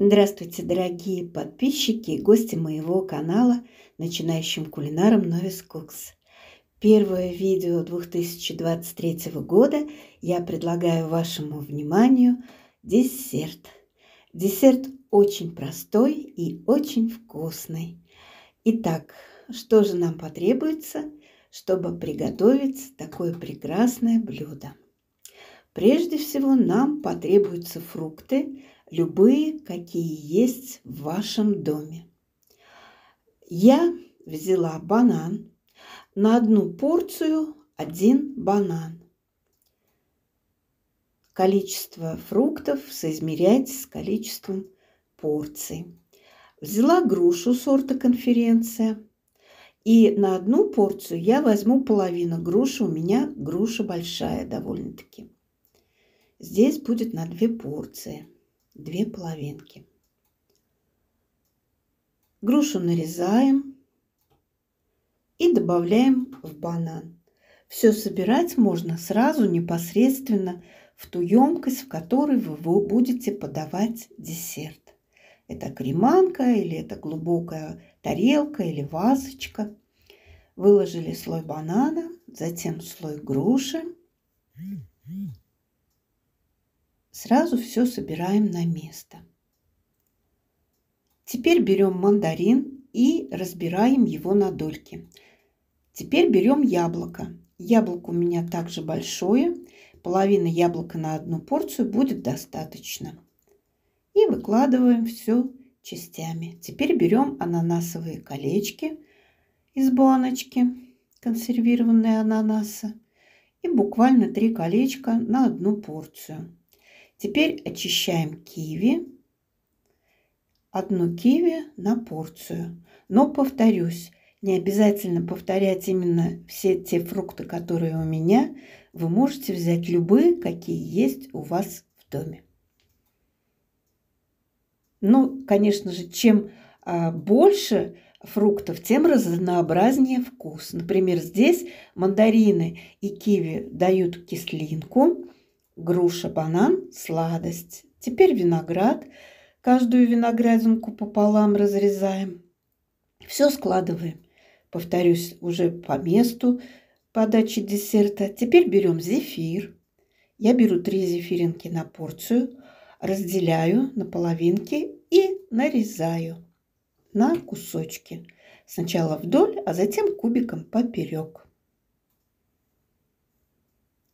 Здравствуйте, дорогие подписчики и гости моего канала «Начинающим кулинаром Новис Кукс». Первое видео 2023 года я предлагаю вашему вниманию десерт. Десерт очень простой и очень вкусный. Итак, что же нам потребуется, чтобы приготовить такое прекрасное блюдо? Прежде всего нам потребуются фрукты – любые, какие есть в вашем доме. Я взяла банан, на одну порцию один банан. Количество фруктов соизмерять с количеством порций. Взяла грушу сорта конференция. И на одну порцию я возьму половину груши. У меня груша большая довольно-таки. Здесь будет на две порции две половинки. Грушу нарезаем и добавляем в банан. Все собирать можно сразу непосредственно в ту емкость, в которой вы будете подавать десерт. Это креманка или это глубокая тарелка или вазочка. Выложили слой банана, затем слой груши. Сразу все собираем на место. Теперь берем мандарин и разбираем его на дольки. Теперь берем яблоко. Яблоко у меня также большое. Половина яблока на одну порцию будет достаточно. И выкладываем все частями. Теперь берем ананасовые колечки из баночки, консервированные ананасы. И буквально три колечка на одну порцию. Теперь очищаем киви. Одну киви на порцию. Но повторюсь, не обязательно повторять именно все те фрукты, которые у меня. Вы можете взять любые, какие есть у вас в доме. Ну, конечно же, чем а, больше фруктов, тем разнообразнее вкус. Например, здесь мандарины и киви дают кислинку, груша, банан, сладость. Теперь виноград. Каждую виноградинку пополам разрезаем. Все складываем. Повторюсь, уже по месту подачи десерта. Теперь берем зефир. Я беру три зефиринки на порцию, разделяю на половинки и нарезаю на кусочки. Сначала вдоль, а затем кубиком поперек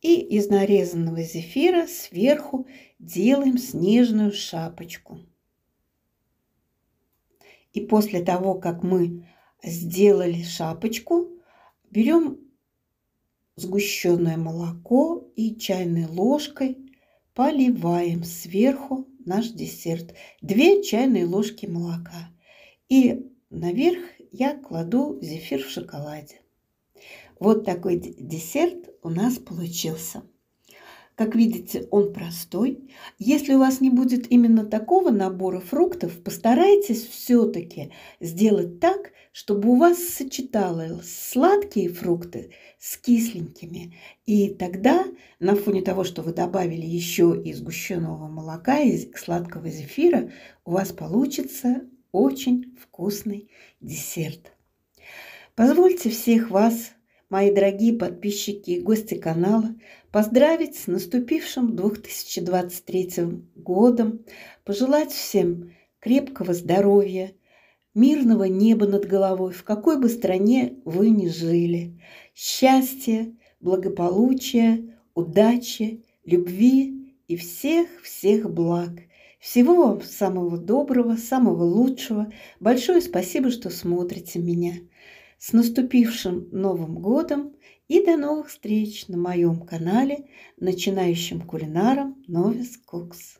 и из нарезанного зефира сверху делаем снежную шапочку. И после того, как мы сделали шапочку, берем сгущенное молоко и чайной ложкой поливаем сверху наш десерт. Две чайные ложки молока. И наверх я кладу зефир в шоколаде. Вот такой десерт у нас получился. Как видите, он простой. Если у вас не будет именно такого набора фруктов, постарайтесь все-таки сделать так, чтобы у вас сочеталось сладкие фрукты с кисленькими. И тогда, на фоне того, что вы добавили еще и сгущенного молока, и сладкого зефира, у вас получится очень вкусный десерт. Позвольте всех вас мои дорогие подписчики и гости канала, поздравить с наступившим 2023 годом, пожелать всем крепкого здоровья, мирного неба над головой, в какой бы стране вы ни жили, счастья, благополучия, удачи, любви и всех-всех благ. Всего вам самого доброго, самого лучшего. Большое спасибо, что смотрите меня. С наступившим Новым годом и до новых встреч на моем канале «Начинающим кулинаром Новис Кукс».